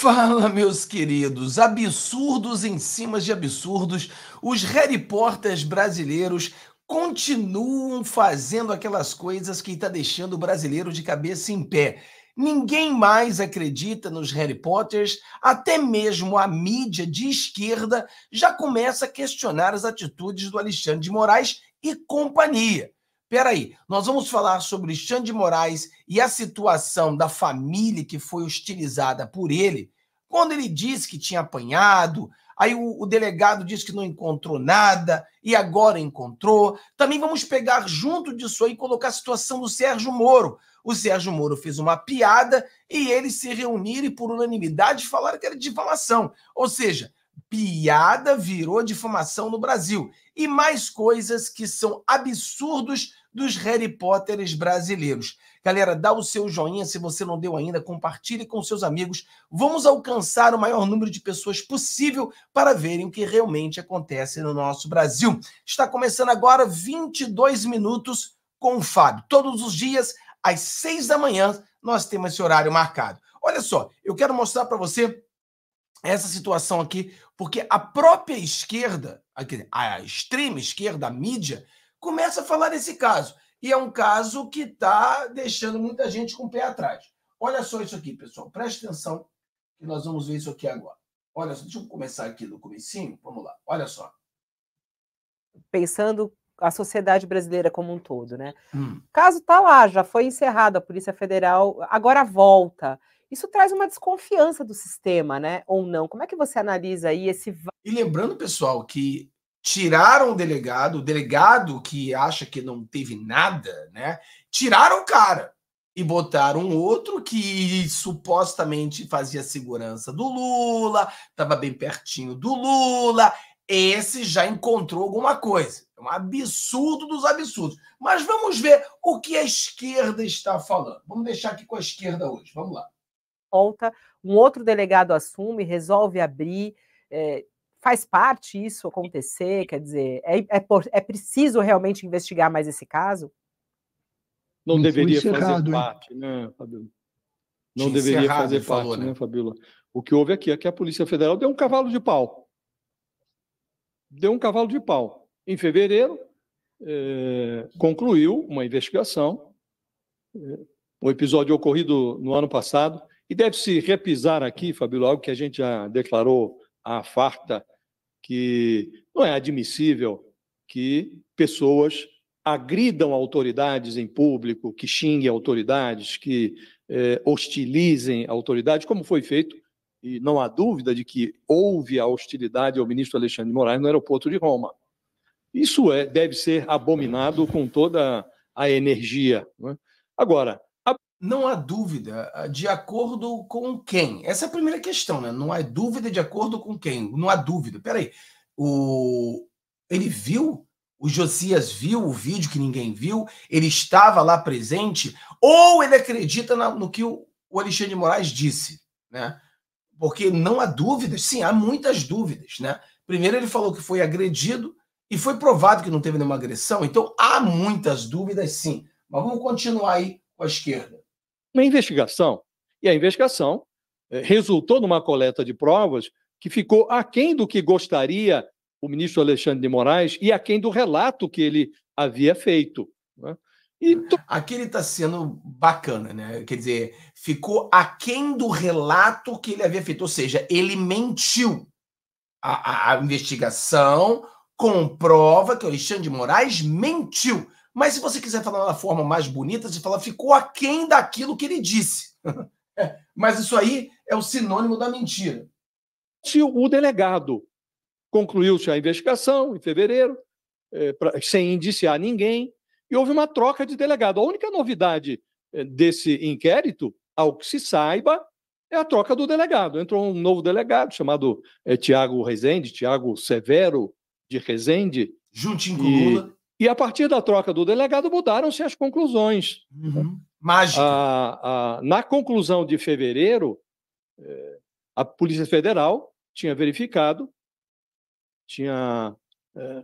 Fala, meus queridos, absurdos em cima de absurdos, os Harry Potters brasileiros continuam fazendo aquelas coisas que está deixando o brasileiro de cabeça em pé. Ninguém mais acredita nos Harry Potters, até mesmo a mídia de esquerda já começa a questionar as atitudes do Alexandre de Moraes e companhia. Peraí, nós vamos falar sobre Xande Moraes e a situação da família que foi hostilizada por ele, quando ele disse que tinha apanhado, aí o, o delegado disse que não encontrou nada e agora encontrou. Também vamos pegar junto disso aí e colocar a situação do Sérgio Moro. O Sérgio Moro fez uma piada e eles se reuniram e, por unanimidade, falaram que era difamação. Ou seja, piada virou difamação no Brasil. E mais coisas que são absurdos dos Harry Potteres brasileiros. Galera, dá o seu joinha se você não deu ainda, compartilhe com seus amigos. Vamos alcançar o maior número de pessoas possível para verem o que realmente acontece no nosso Brasil. Está começando agora 22 minutos com o Fábio. Todos os dias, às 6 da manhã, nós temos esse horário marcado. Olha só, eu quero mostrar para você essa situação aqui, porque a própria esquerda, a extrema esquerda, a mídia, começa a falar desse caso. E é um caso que está deixando muita gente com o pé atrás. Olha só isso aqui, pessoal. Preste atenção que nós vamos ver isso aqui agora. Olha só, deixa eu começar aqui no comecinho. Vamos lá, olha só. Pensando a sociedade brasileira como um todo, né? Hum. Caso está lá, já foi encerrado, a Polícia Federal agora volta. Isso traz uma desconfiança do sistema, né? Ou não? Como é que você analisa aí esse. E lembrando, pessoal, que tiraram o delegado, o delegado que acha que não teve nada, né? Tiraram o cara e botaram um outro que supostamente fazia segurança do Lula, estava bem pertinho do Lula. Esse já encontrou alguma coisa. É um absurdo dos absurdos. Mas vamos ver o que a esquerda está falando. Vamos deixar aqui com a esquerda hoje. Vamos lá. Volta, um outro delegado assume, resolve abrir. É, faz parte isso acontecer? Quer dizer, é, é, é preciso realmente investigar mais esse caso? Não deveria é fazer parte, hein? né, Fabíola? Não Tinha é deveria fazer parte, falou, né? né, O que houve aqui é que a Polícia Federal deu um cavalo de pau. Deu um cavalo de pau. Em fevereiro, é, concluiu uma investigação. É, eh, o episódio ocorrido no ano passado, e deve-se repisar aqui, Fabíola, algo que a gente já declarou a farta que não é admissível que pessoas agridam autoridades em público, que xinguem autoridades, que eh, hostilizem autoridades, como foi feito, e não há dúvida de que houve a hostilidade ao ministro Alexandre de Moraes no aeroporto de Roma. Isso é, deve ser abominado com toda a energia. É? Agora, não há dúvida ah, de acordo com quem? Essa é a primeira questão, né? Não há dúvida de acordo com quem? Não há dúvida. Peraí, o... ele viu? O Josias viu o vídeo que ninguém viu? Ele estava lá presente? Ou ele acredita no que o Alexandre de Moraes disse, né? Porque não há dúvidas, sim, há muitas dúvidas, né? Primeiro ele falou que foi agredido e foi provado que não teve nenhuma agressão, então há muitas dúvidas, sim. Mas vamos continuar aí com a esquerda uma investigação. E a investigação eh, resultou numa coleta de provas que ficou aquém do que gostaria o ministro Alexandre de Moraes e aquém do relato que ele havia feito. Né? E Aqui ele está sendo bacana, né? Quer dizer, ficou aquém do relato que ele havia feito, ou seja, ele mentiu. A, a, a investigação comprova que o Alexandre de Moraes mentiu. Mas se você quiser falar da forma mais bonita, você fala, ficou aquém daquilo que ele disse. É, mas isso aí é o sinônimo da mentira. Se O delegado concluiu-se a investigação em fevereiro, é, pra, sem indiciar ninguém, e houve uma troca de delegado. A única novidade é, desse inquérito, ao que se saiba, é a troca do delegado. Entrou um novo delegado chamado é, Tiago Rezende, Tiago Severo de Rezende. Juntinho com Lula. E a partir da troca do delegado mudaram-se as conclusões. Uhum. Mágica. A, a, na conclusão de fevereiro, é, a Polícia Federal tinha verificado, tinha é,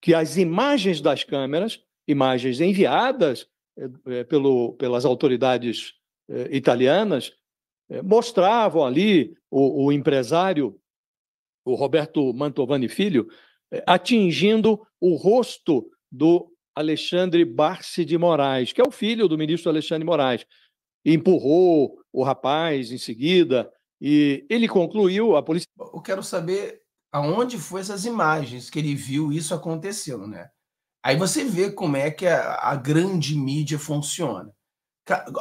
que as imagens das câmeras, imagens enviadas é, é pelo, pelas autoridades é, italianas, é, mostravam ali o, o, empresário, o Roberto Mantovani Filho, atingindo o rosto do Alexandre Barsi de Moraes, que é o filho do ministro Alexandre Moraes. E empurrou o rapaz em seguida e ele concluiu a polícia. Eu quero saber aonde foram essas imagens que ele viu isso acontecendo, né? Aí você vê como é que a, a grande mídia funciona.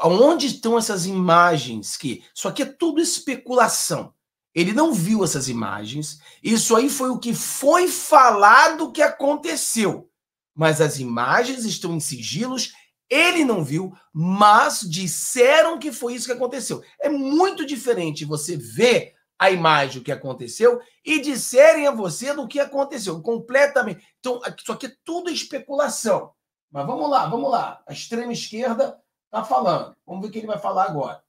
Aonde estão essas imagens que isso aqui é tudo especulação? Ele não viu essas imagens. Isso aí foi o que foi falado que aconteceu mas as imagens estão em sigilos. Ele não viu, mas disseram que foi isso que aconteceu. É muito diferente você ver a imagem do que aconteceu e disserem a você do que aconteceu completamente. Então, isso aqui é tudo especulação. Mas vamos lá, vamos lá. A extrema esquerda está falando. Vamos ver o que ele vai falar agora.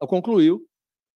Concluiu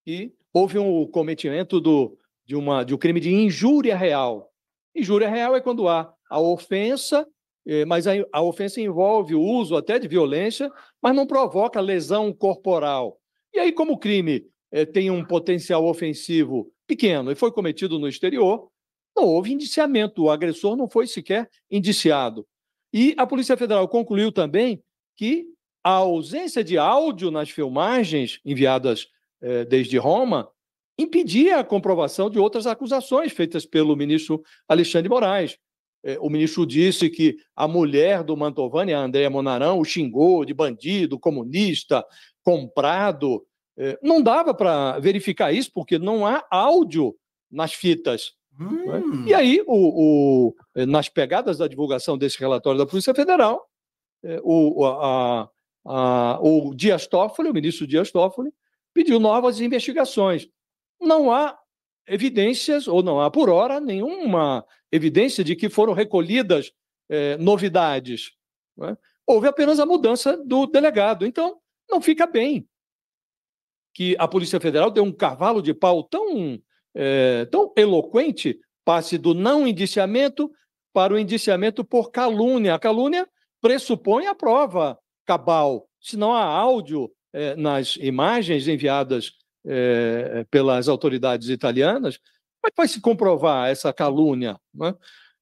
que houve um cometimento do, de, uma, de um crime de injúria real Injúria real é quando há a ofensa, eh, mas a ofensa envolve o uso até de violência, mas não provoca lesão corporal. E aí, como o crime eh, tem um potencial ofensivo pequeno e foi cometido no exterior, não houve indiciamento, o agressor não foi sequer indiciado. E a Polícia Federal concluiu também que a ausência de áudio nas filmagens enviadas eh, desde Roma impedia a comprovação de outras acusações feitas pelo ministro Alexandre Moraes. É, o ministro disse que a mulher do Mantovani, a Andrea Monarão, o xingou de bandido, comunista, comprado. É, não dava para verificar isso, porque não há áudio nas fitas. Né? Hum. E aí, o, o, é, nas pegadas da divulgação desse relatório da Polícia Federal, o, a, a, o Dias Toffoli, o ministro Dias Toffoli, pediu novas investigações não há evidências, ou não há por hora, nenhuma evidência de que foram recolhidas eh, novidades. É? Houve apenas a mudança do delegado. Então, não fica bem que a Polícia Federal deu um cavalo de pau tão, eh, tão eloquente, passe do não indiciamento para o indiciamento por calúnia. A calúnia pressupõe a prova cabal, se não há áudio eh, nas imagens enviadas é, pelas autoridades italianas, mas vai se comprovar essa calúnia. Né?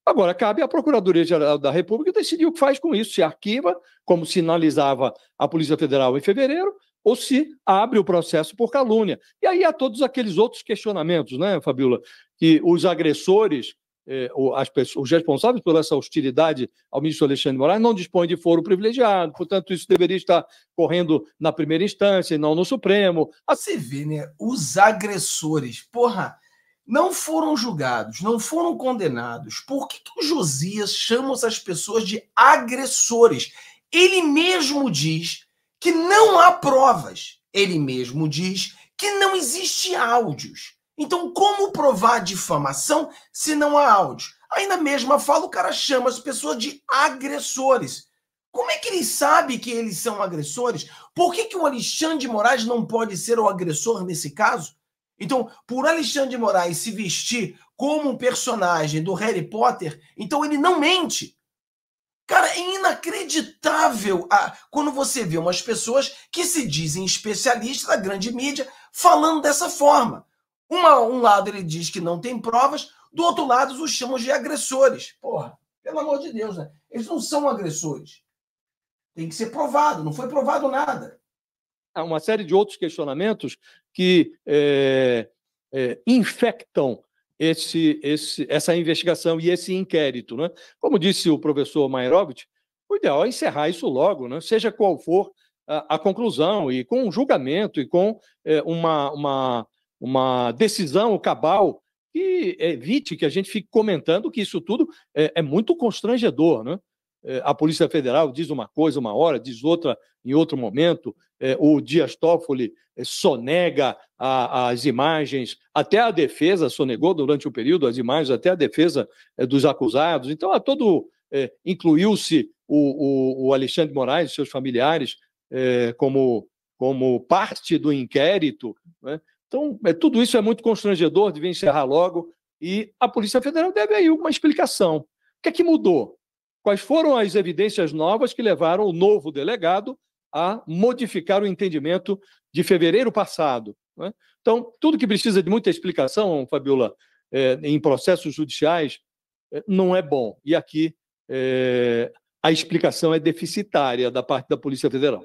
Agora, cabe à Procuradoria-Geral da República decidir o que faz com isso, se arquiva, como sinalizava a Polícia Federal em fevereiro, ou se abre o processo por calúnia. E aí há todos aqueles outros questionamentos, né, Fabiola, que os agressores eh, as pessoas, os responsáveis por essa hostilidade ao ministro Alexandre de Moraes não dispõem de foro privilegiado, portanto, isso deveria estar correndo na primeira instância e não no Supremo. Você vê, né? Os agressores, porra, não foram julgados, não foram condenados. Por que, que o Josias chama essas pessoas de agressores? Ele mesmo diz que não há provas. Ele mesmo diz que não existe áudios então, como provar difamação se não há áudio? Aí na mesma fala, o cara chama as pessoas de agressores. Como é que ele sabe que eles são agressores? Por que, que o Alexandre de Moraes não pode ser o agressor nesse caso? Então, por Alexandre de Moraes se vestir como um personagem do Harry Potter, então ele não mente. Cara, é inacreditável a, ah, quando você vê umas pessoas que se dizem especialistas da grande mídia falando dessa forma. Uma, um lado ele diz que não tem provas, do outro lado os chamam de agressores. Porra, pelo amor de Deus, né? Eles não são agressores. Tem que ser provado, não foi provado nada. Há uma série de outros questionamentos que é, é, infectam esse, esse, essa investigação e esse inquérito. Né? Como disse o professor Mairovich, o ideal é encerrar isso logo, né? seja qual for a, a conclusão, e com um julgamento e com é, uma, uma uma decisão cabal que evite que a gente fique comentando que isso tudo é, é muito constrangedor, né? É, a Polícia Federal diz uma coisa uma hora, diz outra em outro momento, é, o Dias Toffoli é, sonega as imagens, até a defesa sonegou durante o período as imagens, até a defesa dos acusados. Então, a todo incluiu-se o, Alexandre Moraes e seus familiares como, como parte do inquérito. Né? Então, é, tudo isso é muito constrangedor, devia encerrar logo, e a Polícia Federal deve aí uma explicação. O que é que mudou? Quais foram as evidências novas que levaram o novo delegado a modificar o entendimento de fevereiro passado? Né? Então, tudo que precisa de muita explicação, Fabiola, é, em processos judiciais, é, não é bom. E aqui é, a explicação é deficitária da parte da Polícia Federal.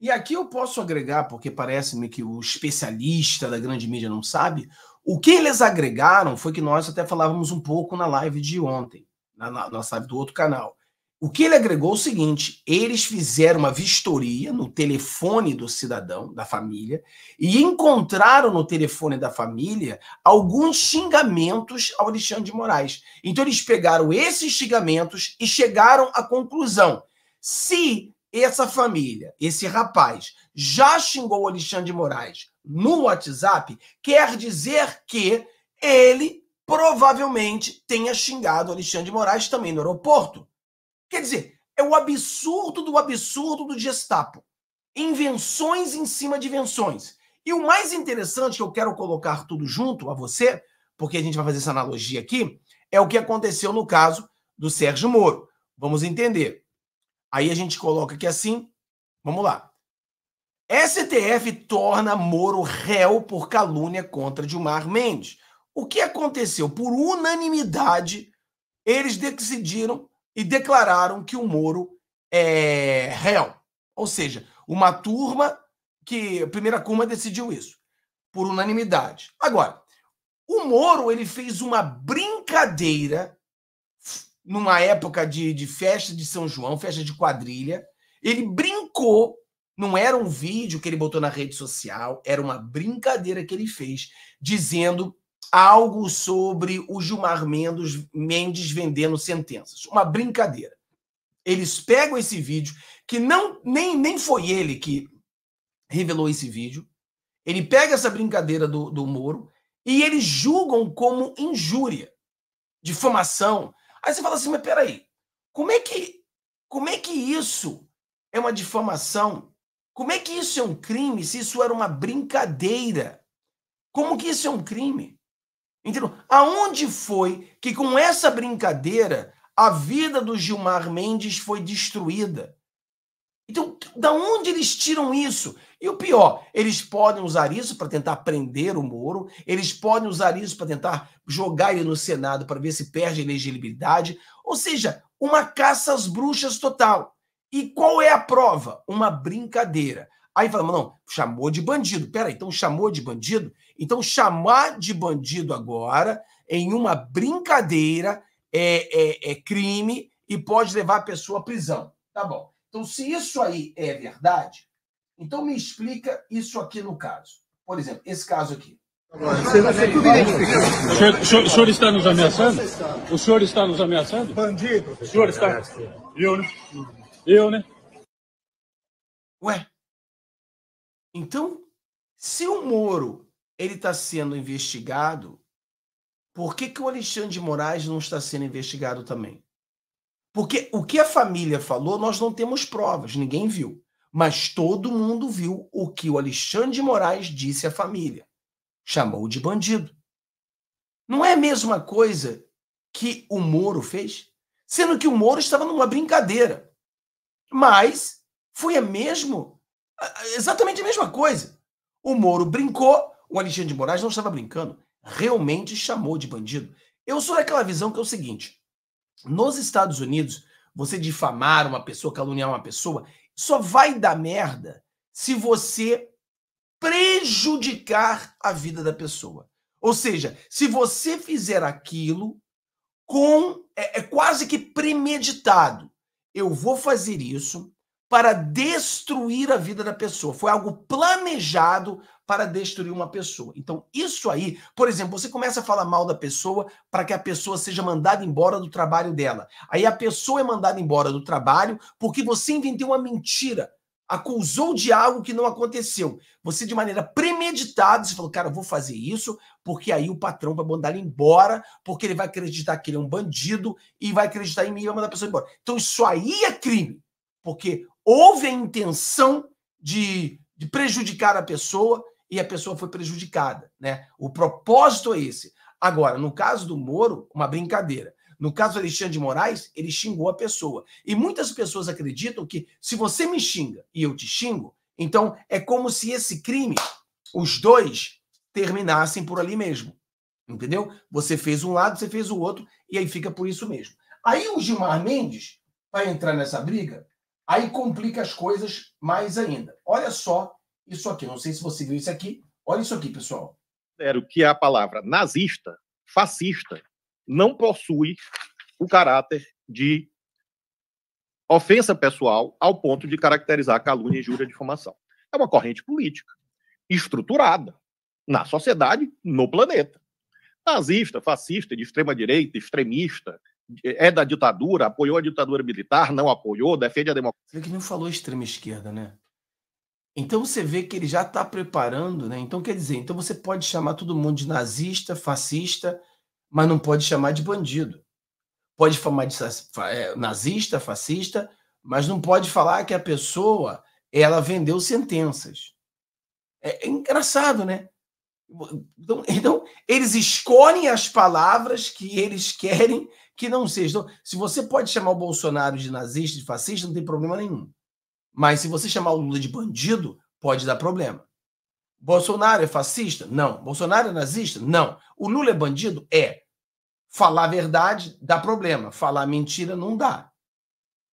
E aqui eu posso agregar, porque parece-me que o especialista da grande mídia não sabe, o que eles agregaram foi que nós até falávamos um pouco na live de ontem, na, nossa live do outro canal. O que ele agregou é o seguinte: eles fizeram uma vistoria no telefone do cidadão, da família, e encontraram no telefone da família alguns xingamentos ao Alexandre de Moraes. Então, eles pegaram esses xingamentos e chegaram à conclusão: se essa família, esse rapaz, já xingou o Alexandre de Moraes no WhatsApp, quer dizer que ele provavelmente tenha xingado o Alexandre de Moraes também no aeroporto. Quer dizer, é o absurdo do absurdo do Gestapo. Invenções em cima de invenções. E o mais interessante que eu quero colocar tudo junto a você, porque a gente vai fazer essa analogia aqui, é o que aconteceu no caso do Sérgio Moro. Vamos entender. Aí a gente coloca aqui assim. Vamos lá. STF torna Moro réu por calúnia contra Gilmar Mendes. O que aconteceu? Por unanimidade, eles decidiram e declararam que o Moro é réu. Ou seja, uma turma que. A primeira turma decidiu isso, por unanimidade. Agora, o Moro ele fez uma brincadeira numa época de, de festa de São João, festa de quadrilha. Ele brincou, não era um vídeo que ele botou na rede social, era uma brincadeira que ele fez, dizendo algo sobre o Gilmar Mendes, Mendes vendendo sentenças. Uma brincadeira. Eles pegam esse vídeo, que não nem, nem foi ele que revelou esse vídeo. Ele pega essa brincadeira do, do Moro e eles julgam como injúria, difamação, Aí você fala assim, mas peraí, como é que, como é que isso é uma difamação? Como é que isso é um crime se isso era uma brincadeira? Como que isso é um crime? Entendeu? Aonde foi que com essa brincadeira a vida do Gilmar Mendes foi destruída? Então, da onde eles tiram isso? E o pior, eles podem usar isso para tentar prender o Moro, eles podem usar isso para tentar jogar ele no Senado para ver se perde a elegibilidade, ou seja, uma caça às bruxas total. E qual é a prova? Uma brincadeira. Aí falamos, não, chamou de bandido. Peraí, então chamou de bandido? Então chamar de bandido agora, em uma brincadeira, é, é, é crime e pode levar a pessoa à prisão. Tá bom. Então, se isso aí é verdade, então, me explica isso aqui no caso. Por exemplo, esse caso aqui. O senhor, o, senhor, o senhor, está nos ameaçando? O senhor está nos ameaçando? Bandido. O senhor está. Eu, né? Eu, né? Ué. Então, se o Moro ele está sendo investigado, por que, que o Alexandre de Moraes não está sendo investigado também? Porque o que a família falou, nós não temos provas, ninguém viu. Mas todo mundo viu o que o Alexandre de Moraes disse à família. Chamou de bandido. Não é a mesma coisa que o Moro fez? Sendo que o Moro estava numa brincadeira. Mas foi a mesmo, exatamente a mesma coisa. O Moro brincou, o Alexandre de Moraes não estava brincando. Realmente chamou de bandido. Eu sou daquela visão que é o seguinte: nos Estados Unidos, você difamar uma pessoa, caluniar uma pessoa, só vai dar merda se você prejudicar a vida da pessoa. Ou seja, se você fizer aquilo com é, é quase que premeditado. Eu vou fazer isso para destruir a vida da pessoa. Foi algo planejado para destruir uma pessoa. Então, isso aí, por exemplo, você começa a falar mal da pessoa para que a pessoa seja mandada embora do trabalho dela. Aí a pessoa é mandada embora do trabalho porque você inventou uma mentira, acusou de algo que não aconteceu. Você, de maneira premeditada, você falou, cara, vou fazer isso porque aí o patrão vai mandar ele embora, porque ele vai acreditar que ele é um bandido e vai acreditar em mim e vai mandar a pessoa embora. Então, isso aí é crime. Porque houve a intenção de, de prejudicar a pessoa e a pessoa foi prejudicada, né? O propósito é esse. Agora, no caso do Moro, uma brincadeira. No caso do Alexandre de Moraes, ele xingou a pessoa. E muitas pessoas acreditam que se você me xinga e eu te xingo, então é como se esse crime, os dois terminassem por ali mesmo. Entendeu? Você fez um lado, você fez o outro, e aí fica por isso mesmo. Aí o Gilmar Mendes vai entrar nessa briga Aí complica as coisas mais ainda. Olha só isso aqui. Não sei se você viu isso aqui. Olha isso aqui, pessoal. Era que a palavra nazista, fascista, não possui o caráter de ofensa pessoal ao ponto de caracterizar calúnia, injúria e difamação. É uma corrente política estruturada na sociedade, no planeta. Nazista, fascista, de extrema direita, extremista, é da ditadura, apoiou a ditadura militar, não apoiou, defende a democracia. Você vê que não falou extrema esquerda, né? Então você vê que ele já está preparando, né? Então quer dizer, então você pode chamar todo mundo de nazista, fascista, mas não pode chamar de bandido. Pode chamar de é, nazista, fascista, mas não pode falar que a pessoa ela vendeu sentenças. É, é engraçado, né? Então, então, eles escolhem as palavras que eles querem que não seja. Então, se você pode chamar o Bolsonaro de nazista, de fascista, não tem problema nenhum. Mas se você chamar o Lula de bandido, pode dar problema. Bolsonaro é fascista? Não. Bolsonaro é nazista? Não. O Lula é bandido? É. Falar a verdade dá problema. Falar mentira não dá.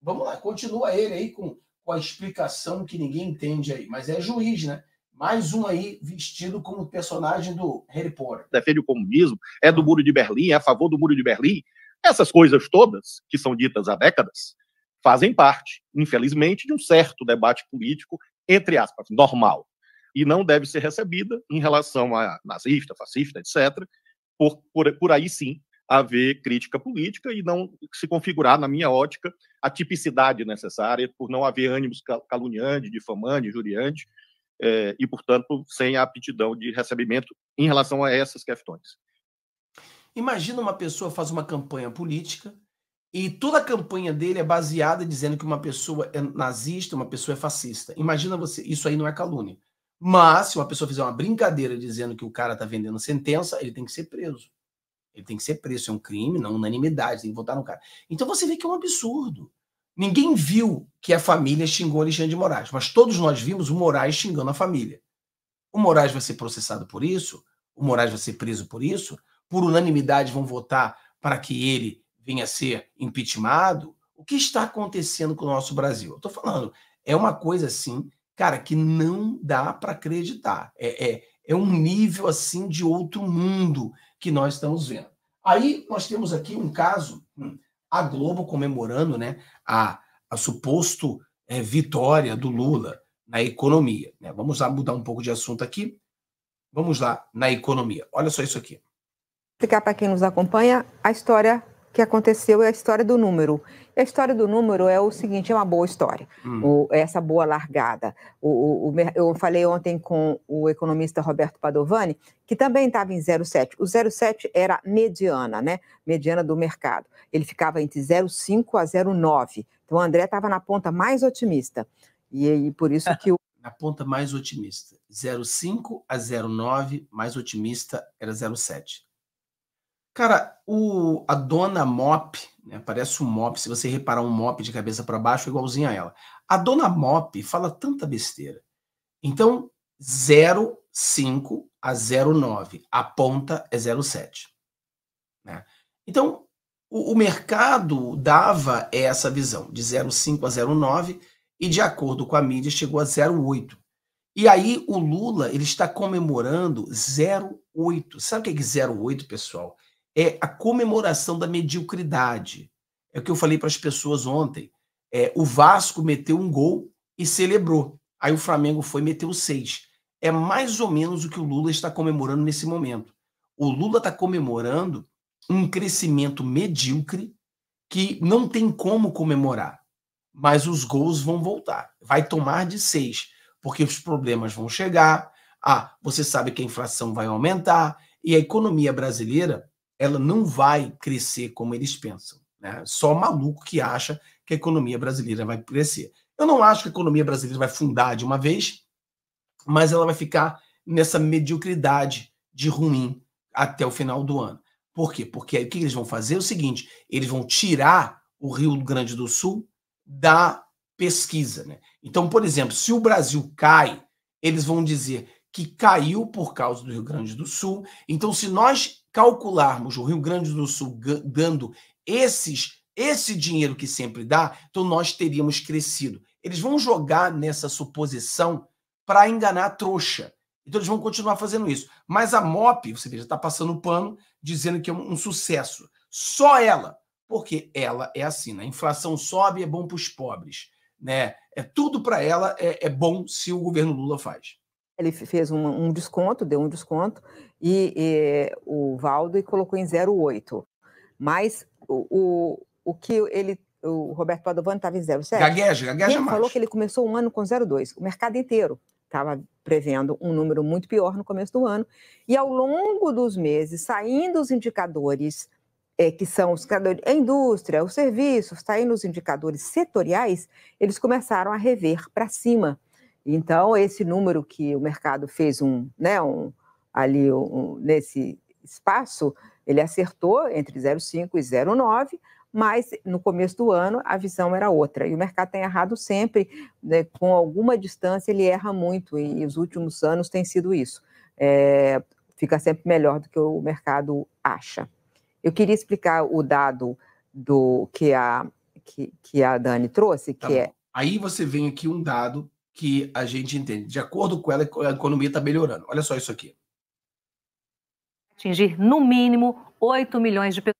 Vamos lá, continua ele aí com, com a explicação que ninguém entende aí. Mas é juiz, né? Mais um aí vestido como personagem do Harry Potter. Defende o comunismo, é do Muro de Berlim, é a favor do Muro de Berlim. Essas coisas todas, que são ditas há décadas, fazem parte, infelizmente, de um certo debate político, entre aspas, normal. E não deve ser recebida em relação a nazista, fascista, etc., por, por, por aí sim haver crítica política e não se configurar, na minha ótica, a tipicidade necessária por não haver ânimos caluniante, difamante, juriante, eh, e, portanto, sem a aptidão de recebimento em relação a essas questões. Imagina uma pessoa faz uma campanha política e toda a campanha dele é baseada dizendo que uma pessoa é nazista, uma pessoa é fascista. Imagina você, isso aí não é calúnia. Mas se uma pessoa fizer uma brincadeira dizendo que o cara está vendendo sentença, ele tem que ser preso. Ele tem que ser preso, é um crime, não unanimidade, tem que votar no cara. Então você vê que é um absurdo. Ninguém viu que a família xingou Alexandre de Moraes, mas todos nós vimos o Moraes xingando a família. O Moraes vai ser processado por isso, o Moraes vai ser preso por isso, por unanimidade, vão votar para que ele venha a ser impeachmentado? O que está acontecendo com o nosso Brasil? Eu estou falando, é uma coisa assim, cara, que não dá para acreditar. É, é, é um nível assim de outro mundo que nós estamos vendo. Aí nós temos aqui um caso, hum, a Globo comemorando né, a, a suposto é, vitória do Lula na economia. Né? Vamos lá mudar um pouco de assunto aqui. Vamos lá, na economia. Olha só isso aqui explicar para quem nos acompanha a história que aconteceu é a história do número. a história do número é o seguinte, é uma boa história, hum. o, é essa boa largada. O, o, eu falei ontem com o economista Roberto Padovani, que também estava em 0,7. O 0,7 era mediana, né? Mediana do mercado. Ele ficava entre 0,5 a 0,9. Então o André estava na ponta mais otimista. E, e por isso que o na ponta mais otimista. 0,5 a 0,9, mais otimista era 0,7. Cara, o, a dona Mop, né, parece um Mop, se você reparar um Mop de cabeça para baixo, é igualzinho a ela. A dona Mop fala tanta besteira. Então, 05 a 09, a ponta é 07. Né? Então, o, o mercado dava essa visão, de 05 a 09, e de acordo com a mídia chegou a 08. E aí o Lula ele está comemorando 08. Sabe o que é 08, pessoal? é a comemoração da mediocridade. É o que eu falei para as pessoas ontem. É, o Vasco meteu um gol e celebrou. Aí o Flamengo foi e meteu seis. É mais ou menos o que o Lula está comemorando nesse momento. O Lula está comemorando um crescimento medíocre que não tem como comemorar. Mas os gols vão voltar. Vai tomar de seis, porque os problemas vão chegar. Ah, você sabe que a inflação vai aumentar e a economia brasileira ela não vai crescer como eles pensam. Né? Só maluco que acha que a economia brasileira vai crescer. Eu não acho que a economia brasileira vai fundar de uma vez, mas ela vai ficar nessa mediocridade de ruim até o final do ano. Por quê? Porque aí o que eles vão fazer é o seguinte: eles vão tirar o Rio Grande do Sul da pesquisa. Né? Então, por exemplo, se o Brasil cai, eles vão dizer que caiu por causa do Rio Grande do Sul. Então, se nós calcularmos o Rio Grande do Sul dando esses esse dinheiro que sempre dá, então nós teríamos crescido. Eles vão jogar nessa suposição para enganar a trouxa. Então eles vão continuar fazendo isso. Mas a MOP, você veja, está passando o pano, dizendo que é um, um sucesso. Só ela, porque ela é assim, né? a inflação sobe, é bom para os pobres. Né? É tudo para ela é, é, bom se o governo Lula faz. Ele fez um, um desconto, deu um desconto, e, e o Valdo e colocou em 0,8. Mas o, o, o que ele o Roberto Padovani estava em 0,7. Gagueja, gagueja ele falou que ele começou um ano com 0,2. O mercado inteiro estava prevendo um número muito pior no começo do ano. E ao longo dos meses, saindo os indicadores, é, que são os indicadores, a indústria, os serviços, saindo tá os indicadores setoriais, eles começaram a rever para cima. Então, esse número que o mercado fez um, né, um, ali um, nesse espaço, ele acertou entre 0,5 e 0,9, mas no começo do ano a visão era outra. E o mercado tem errado sempre, né, com alguma distância ele erra muito, e, os últimos anos tem sido isso. É, fica sempre melhor do que o mercado acha. Eu queria explicar o dado do que a, que, que a Dani trouxe, tá que é bom. é. Aí você vem aqui um dado que a gente entende. De acordo com ela, a economia está melhorando. Olha só isso aqui atingir no mínimo 8 milhões de pessoas.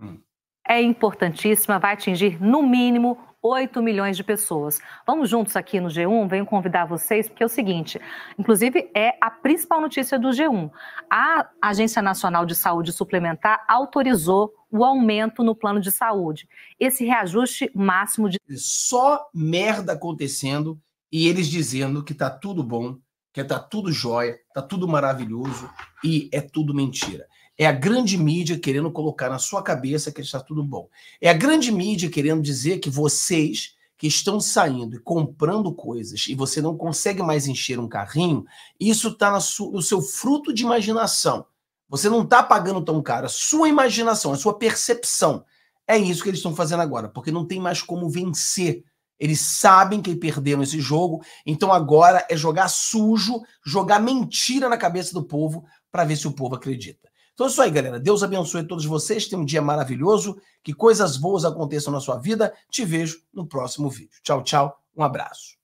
Hum. É importantíssima, vai atingir no mínimo 8 milhões de pessoas. Vamos juntos aqui no G1, venho convidar vocês, porque é o seguinte: inclusive é a principal notícia do G1. A Agência Nacional de Saúde Suplementar autorizou o aumento no plano de saúde. Esse reajuste máximo de. Só merda acontecendo e eles dizendo que tá tudo bom, que é tá tudo jóia, tá tudo maravilhoso e é tudo mentira. É a grande mídia querendo colocar na sua cabeça que está tudo bom. É a grande mídia querendo dizer que vocês que estão saindo e comprando coisas e você não consegue mais encher um carrinho, isso está no seu fruto de imaginação. Você não está pagando tão caro. A sua imaginação, a sua percepção. É isso que eles estão fazendo agora, porque não tem mais como vencer eles sabem que perderam esse jogo, então agora é jogar sujo, jogar mentira na cabeça do povo para ver se o povo acredita. Então é isso aí, galera. Deus abençoe todos vocês. Tenham um dia maravilhoso. Que coisas boas aconteçam na sua vida. Te vejo no próximo vídeo. Tchau, tchau. Um abraço.